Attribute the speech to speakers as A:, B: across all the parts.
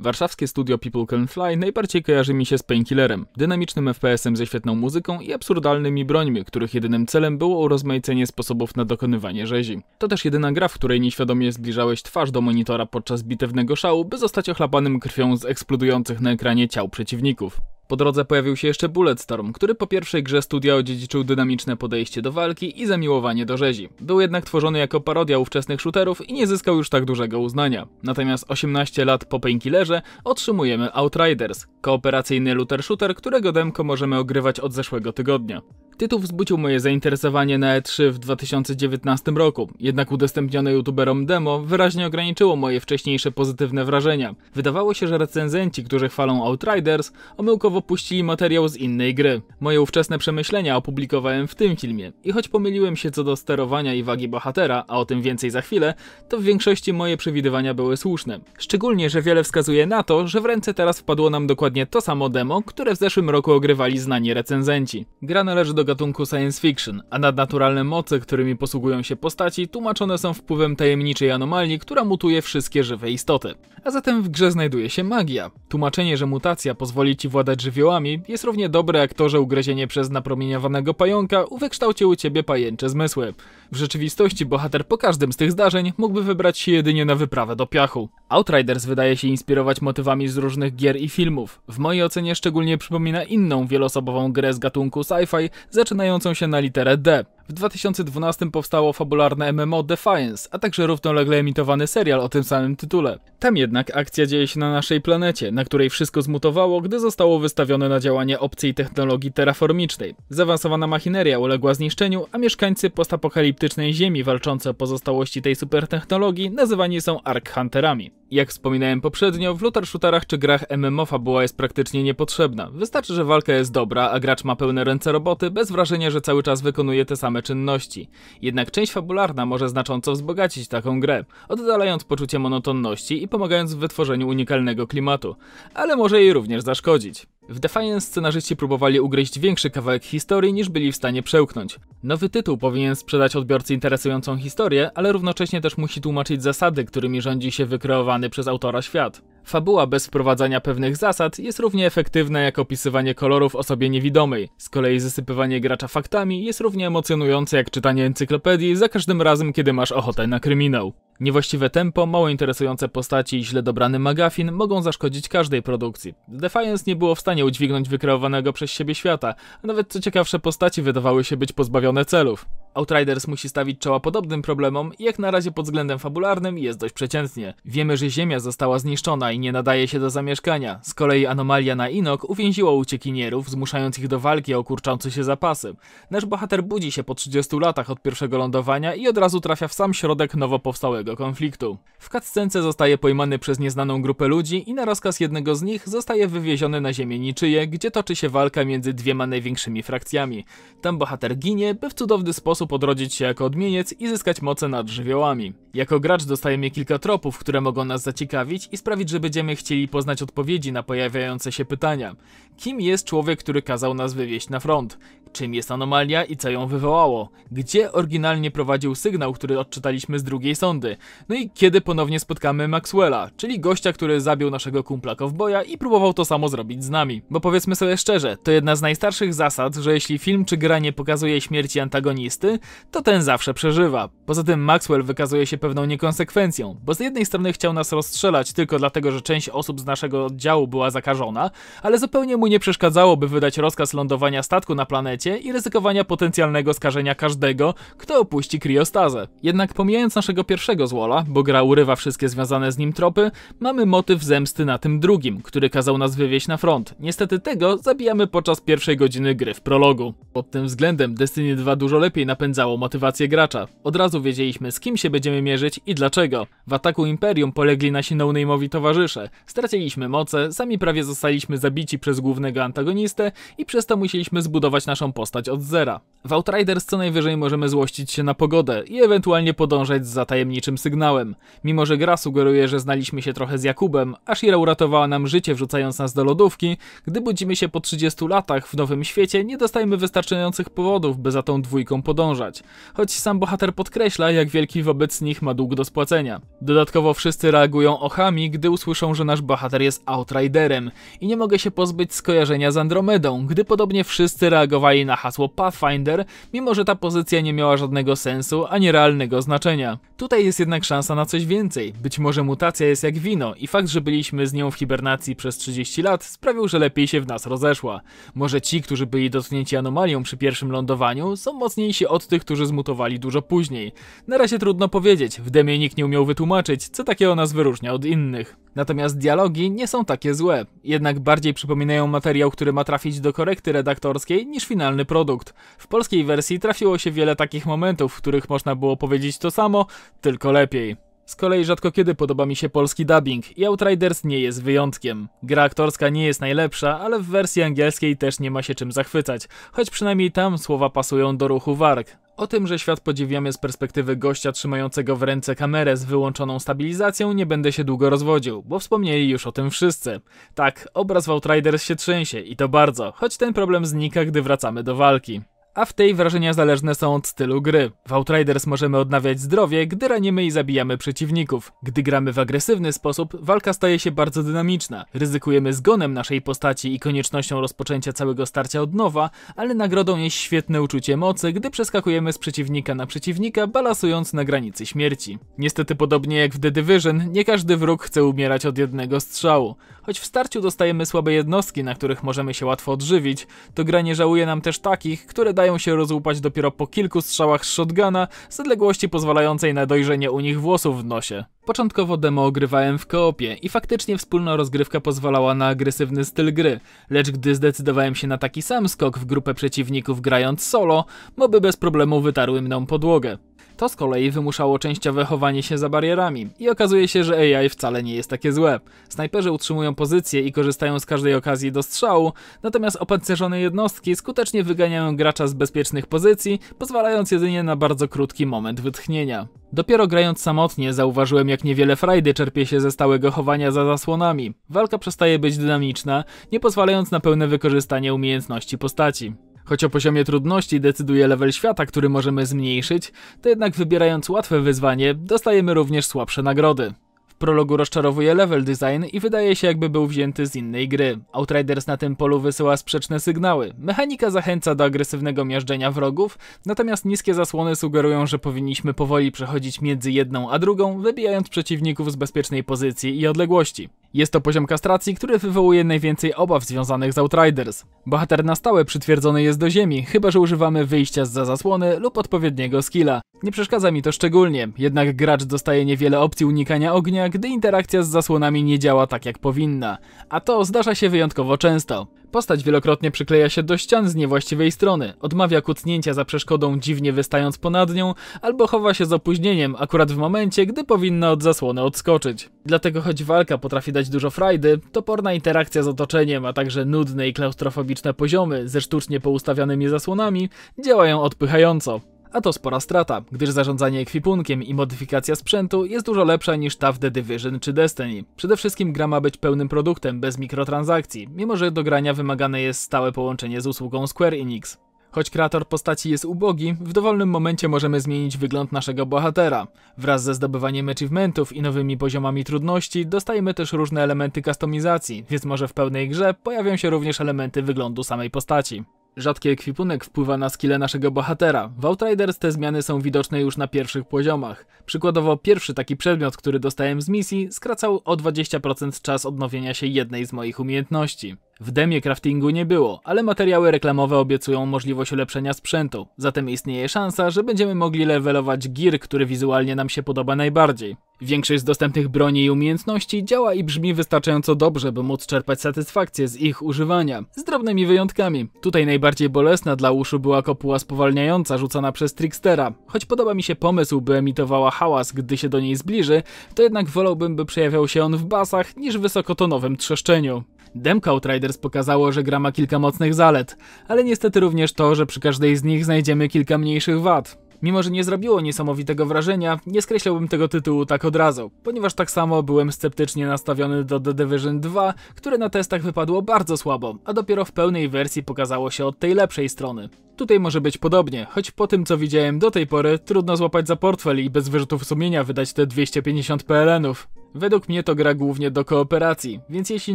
A: Warszawskie studio People Can Fly najbardziej kojarzy mi się z Painkillerem, dynamicznym FPS-em ze świetną muzyką i absurdalnymi brońmi, których jedynym celem było urozmaicenie sposobów na dokonywanie rzezi. To też jedyna gra, w której nieświadomie zbliżałeś twarz do monitora podczas bitewnego szału, by zostać ochlapanym krwią z eksplodujących na ekranie ciał przeciwników. Po drodze pojawił się jeszcze Bulletstorm, który po pierwszej grze studia odziedziczył dynamiczne podejście do walki i zamiłowanie do rzezi. Był jednak tworzony jako parodia ówczesnych shooterów i nie zyskał już tak dużego uznania. Natomiast 18 lat po Painkillerze otrzymujemy Outriders, kooperacyjny looter shooter, którego demko możemy ogrywać od zeszłego tygodnia. Tytuł wzbudził moje zainteresowanie na E3 w 2019 roku, jednak udostępnione youtuberom demo wyraźnie ograniczyło moje wcześniejsze pozytywne wrażenia. Wydawało się, że recenzenci, którzy chwalą Outriders, omyłkowo puścili materiał z innej gry. Moje ówczesne przemyślenia opublikowałem w tym filmie i choć pomyliłem się co do sterowania i wagi bohatera, a o tym więcej za chwilę, to w większości moje przewidywania były słuszne. Szczególnie, że wiele wskazuje na to, że w ręce teraz wpadło nam dokładnie to samo demo, które w zeszłym roku ogrywali znani recenzenci. Gra należy do gatunku science fiction, a nadnaturalne moce, którymi posługują się postaci, tłumaczone są wpływem tajemniczej anomalii, która mutuje wszystkie żywe istoty. A zatem w grze znajduje się magia. Tłumaczenie, że mutacja pozwoli ci władać żywiołami jest równie dobre jak to, że ugryzienie przez napromieniowanego pająka uwykształci u ciebie pajęcze zmysły. W rzeczywistości bohater po każdym z tych zdarzeń mógłby wybrać się jedynie na wyprawę do piachu, Outriders wydaje się inspirować motywami z różnych gier i filmów. W mojej ocenie szczególnie przypomina inną wielosobową grę z gatunku sci-fi, zaczynającą się na literę D. W 2012 powstało fabularne MMO Defiance, a także równolegle emitowany serial o tym samym tytule. Tam jednak akcja dzieje się na naszej planecie, na której wszystko zmutowało, gdy zostało wystawione na działanie obcej technologii terraformicznej. Zaawansowana machineria uległa zniszczeniu, a mieszkańcy postapokaliptycznej Ziemi walczące o pozostałości tej supertechnologii nazywani są Ark Hunterami. Jak wspominałem poprzednio, w looter shooterach czy grach MMO fabuła jest praktycznie niepotrzebna. Wystarczy, że walka jest dobra, a gracz ma pełne ręce roboty, bez wrażenia, że cały czas wykonuje te same czynności. Jednak część fabularna może znacząco wzbogacić taką grę, oddalając poczucie monotonności i pomagając w wytworzeniu unikalnego klimatu. Ale może jej również zaszkodzić. W Defiance scenarzyści próbowali ugryźć większy kawałek historii niż byli w stanie przełknąć. Nowy tytuł powinien sprzedać odbiorcy interesującą historię, ale równocześnie też musi tłumaczyć zasady, którymi rządzi się wykreowany przez autora świat. Fabuła bez wprowadzania pewnych zasad jest równie efektywna jak opisywanie kolorów osobie niewidomej. Z kolei zasypywanie gracza faktami jest równie emocjonujące jak czytanie encyklopedii za każdym razem, kiedy masz ochotę na kryminał. Niewłaściwe tempo, mało interesujące postaci i źle dobrany magafin mogą zaszkodzić każdej produkcji. Defiance nie było w stanie udźwignąć wykreowanego przez siebie świata, a nawet co ciekawsze postaci wydawały się być pozbawione celów. Outriders musi stawić czoła podobnym problemom i jak na razie pod względem fabularnym jest dość przeciętnie. Wiemy, że Ziemia została zniszczona i nie nadaje się do zamieszkania. Z kolei anomalia na Inok uwięziła uciekinierów, zmuszając ich do walki o kurczące się zapasy. Nasz bohater budzi się po 30 latach od pierwszego lądowania i od razu trafia w sam środek nowo powstałego do konfliktu. W cutscence zostaje pojmany przez nieznaną grupę ludzi i na rozkaz jednego z nich zostaje wywieziony na ziemię niczyje, gdzie toczy się walka między dwiema największymi frakcjami. Tam bohater ginie, by w cudowny sposób odrodzić się jako odmieniec i zyskać moce nad żywiołami. Jako gracz dostajemy kilka tropów, które mogą nas zaciekawić i sprawić, że będziemy chcieli poznać odpowiedzi na pojawiające się pytania. Kim jest człowiek, który kazał nas wywieźć na front? Czym jest anomalia i co ją wywołało? Gdzie oryginalnie prowadził sygnał, który odczytaliśmy z drugiej sondy? No i kiedy ponownie spotkamy Maxwella, czyli gościa, który zabił naszego kumpla kowboja i próbował to samo zrobić z nami. Bo powiedzmy sobie szczerze, to jedna z najstarszych zasad, że jeśli film czy gra nie pokazuje śmierci antagonisty, to ten zawsze przeżywa. Poza tym Maxwell wykazuje się pewną niekonsekwencją, bo z jednej strony chciał nas rozstrzelać tylko dlatego, że część osób z naszego oddziału była zakażona, ale zupełnie mu nie przeszkadzałoby wydać rozkaz lądowania statku na planecie i ryzykowania potencjalnego skażenia każdego, kto opuści kriostazę. Jednak pomijając naszego pierwszego złola, bo gra urywa wszystkie związane z nim tropy, mamy motyw zemsty na tym drugim, który kazał nas wywieźć na front. Niestety tego zabijamy podczas pierwszej godziny gry w prologu. Pod tym względem Destiny 2 dużo lepiej napędzało motywację gracza. Od razu wiedzieliśmy z kim się będziemy mieli i dlaczego. W ataku Imperium polegli nasi no-name'owi towarzysze. Straciliśmy moce, sami prawie zostaliśmy zabici przez głównego antagonistę i przez to musieliśmy zbudować naszą postać od zera. W Outriders co najwyżej możemy złościć się na pogodę i ewentualnie podążać za tajemniczym sygnałem. Mimo, że gra sugeruje, że znaliśmy się trochę z Jakubem, Ashira uratowała nam życie wrzucając nas do lodówki, gdy budzimy się po 30 latach w nowym świecie nie dostajemy wystarczających powodów, by za tą dwójką podążać. Choć sam bohater podkreśla, jak wielki wobec nich ma dług do spłacenia. Dodatkowo wszyscy reagują ochami, gdy usłyszą, że nasz bohater jest Outriderem i nie mogę się pozbyć skojarzenia z Andromedą, gdy podobnie wszyscy reagowali na hasło Pathfinder, mimo że ta pozycja nie miała żadnego sensu ani realnego znaczenia. Tutaj jest jednak szansa na coś więcej. Być może mutacja jest jak wino i fakt, że byliśmy z nią w hibernacji przez 30 lat sprawił, że lepiej się w nas rozeszła. Może ci, którzy byli dotknięci anomalią przy pierwszym lądowaniu są mocniejsi od tych, którzy zmutowali dużo później. Na razie trudno powiedzieć, powiedzieć, w demie nikt nie umiał wytłumaczyć, co takiego nas wyróżnia od innych. Natomiast dialogi nie są takie złe, jednak bardziej przypominają materiał, który ma trafić do korekty redaktorskiej niż finalny produkt. W polskiej wersji trafiło się wiele takich momentów, w których można było powiedzieć to samo, tylko lepiej. Z kolei rzadko kiedy podoba mi się polski dubbing i Outriders nie jest wyjątkiem. Gra aktorska nie jest najlepsza, ale w wersji angielskiej też nie ma się czym zachwycać, choć przynajmniej tam słowa pasują do ruchu warg. O tym, że świat podziwiamy z perspektywy gościa trzymającego w ręce kamerę z wyłączoną stabilizacją nie będę się długo rozwodził, bo wspomnieli już o tym wszyscy. Tak, obraz w Outriders się trzęsie i to bardzo, choć ten problem znika, gdy wracamy do walki a w tej wrażenia zależne są od stylu gry. W Outriders możemy odnawiać zdrowie, gdy ranimy i zabijamy przeciwników. Gdy gramy w agresywny sposób, walka staje się bardzo dynamiczna. Ryzykujemy zgonem naszej postaci i koniecznością rozpoczęcia całego starcia od nowa, ale nagrodą jest świetne uczucie mocy, gdy przeskakujemy z przeciwnika na przeciwnika, balansując na granicy śmierci. Niestety podobnie jak w The Division, nie każdy wróg chce umierać od jednego strzału. Choć w starciu dostajemy słabe jednostki, na których możemy się łatwo odżywić, to gra nie żałuje nam też takich, które dają dają się rozłupać dopiero po kilku strzałach z shotguna z odległości pozwalającej na dojrzenie u nich włosów w nosie. Początkowo demo ogrywałem w koopie i faktycznie wspólna rozgrywka pozwalała na agresywny styl gry, lecz gdy zdecydowałem się na taki sam skok w grupę przeciwników grając solo, moby bez problemu wytarły mną podłogę. To z kolei wymuszało częściowe chowanie się za barierami i okazuje się, że AI wcale nie jest takie złe. Snajperzy utrzymują pozycję i korzystają z każdej okazji do strzału, natomiast opancerzone jednostki skutecznie wyganiają gracza z bezpiecznych pozycji, pozwalając jedynie na bardzo krótki moment wytchnienia. Dopiero grając samotnie zauważyłem jak niewiele frajdy czerpie się ze stałego chowania za zasłonami. Walka przestaje być dynamiczna, nie pozwalając na pełne wykorzystanie umiejętności postaci. Choć o poziomie trudności decyduje level świata, który możemy zmniejszyć, to jednak wybierając łatwe wyzwanie, dostajemy również słabsze nagrody. W prologu rozczarowuje level design i wydaje się jakby był wzięty z innej gry. Outriders na tym polu wysyła sprzeczne sygnały. Mechanika zachęca do agresywnego miażdżenia wrogów, natomiast niskie zasłony sugerują, że powinniśmy powoli przechodzić między jedną a drugą, wybijając przeciwników z bezpiecznej pozycji i odległości. Jest to poziom kastracji, który wywołuje najwięcej obaw związanych z Outriders. Bohater na stałe przytwierdzony jest do ziemi, chyba że używamy wyjścia z za zasłony lub odpowiedniego skilla. Nie przeszkadza mi to szczególnie, jednak gracz dostaje niewiele opcji unikania ognia, gdy interakcja z zasłonami nie działa tak jak powinna. A to zdarza się wyjątkowo często. Postać wielokrotnie przykleja się do ścian z niewłaściwej strony, odmawia kucnięcia za przeszkodą dziwnie wystając ponad nią, albo chowa się z opóźnieniem, akurat w momencie, gdy powinna od zasłony odskoczyć. Dlatego choć walka potrafi dać dużo frajdy, toporna interakcja z otoczeniem, a także nudne i klaustrofobiczne poziomy ze sztucznie poustawianymi zasłonami działają odpychająco a to spora strata, gdyż zarządzanie ekwipunkiem i modyfikacja sprzętu jest dużo lepsza niż ta w The Division czy Destiny. Przede wszystkim gra ma być pełnym produktem, bez mikrotransakcji, mimo że do grania wymagane jest stałe połączenie z usługą Square Enix. Choć kreator postaci jest ubogi, w dowolnym momencie możemy zmienić wygląd naszego bohatera. Wraz ze zdobywaniem achievementów i nowymi poziomami trudności dostajemy też różne elementy customizacji, więc może w pełnej grze pojawią się również elementy wyglądu samej postaci. Rzadki ekwipunek wpływa na skille naszego bohatera. W Outriders te zmiany są widoczne już na pierwszych poziomach. Przykładowo pierwszy taki przedmiot, który dostałem z misji, skracał o 20% czas odnowienia się jednej z moich umiejętności. W demie craftingu nie było, ale materiały reklamowe obiecują możliwość ulepszenia sprzętu, zatem istnieje szansa, że będziemy mogli levelować gear, który wizualnie nam się podoba najbardziej. Większość z dostępnych broni i umiejętności działa i brzmi wystarczająco dobrze, by móc czerpać satysfakcję z ich używania, z drobnymi wyjątkami. Tutaj najbardziej bolesna dla uszu była kopuła spowalniająca rzucana przez Trickstera. Choć podoba mi się pomysł, by emitowała hałas, gdy się do niej zbliży, to jednak wolałbym, by przejawiał się on w basach niż wysokotonowym trzeszczeniu. Demka Outriders pokazało, że gra ma kilka mocnych zalet, ale niestety również to, że przy każdej z nich znajdziemy kilka mniejszych wad. Mimo, że nie zrobiło niesamowitego wrażenia, nie skreślałbym tego tytułu tak od razu, ponieważ tak samo byłem sceptycznie nastawiony do The Division 2, które na testach wypadło bardzo słabo, a dopiero w pełnej wersji pokazało się od tej lepszej strony. Tutaj może być podobnie, choć po tym co widziałem do tej pory, trudno złapać za portfel i bez wyrzutów sumienia wydać te 250 PLN-ów. Według mnie to gra głównie do kooperacji, więc jeśli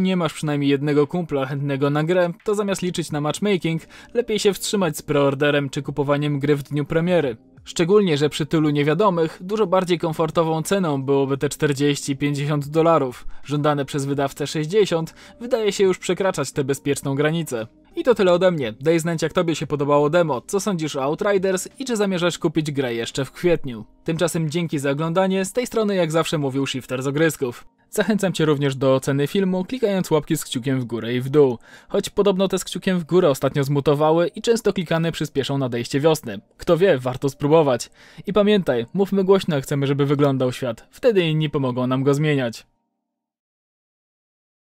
A: nie masz przynajmniej jednego kumpla chętnego na grę, to zamiast liczyć na matchmaking, lepiej się wstrzymać z preorderem czy kupowaniem gry w dniu premiery. Szczególnie, że przy tylu niewiadomych, dużo bardziej komfortową ceną byłoby te 40-50 dolarów. Żądane przez wydawcę 60 wydaje się już przekraczać tę bezpieczną granicę. I to tyle ode mnie. Daj znać jak tobie się podobało demo, co sądzisz o Outriders i czy zamierzasz kupić grę jeszcze w kwietniu. Tymczasem dzięki za oglądanie, z tej strony jak zawsze mówił Shifter z Ogrysków. Zachęcam Cię również do oceny filmu, klikając łapki z kciukiem w górę i w dół. Choć podobno te z kciukiem w górę ostatnio zmutowały i często klikane przyspieszą nadejście wiosny. Kto wie, warto spróbować. I pamiętaj, mówmy głośno jak chcemy, żeby wyglądał świat. Wtedy inni pomogą nam go zmieniać.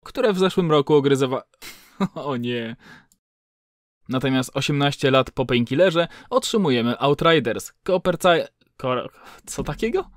A: Które w zeszłym roku ogryzowa... o nie... Natomiast 18 lat po Painkillerze otrzymujemy Outriders, Copper Co takiego?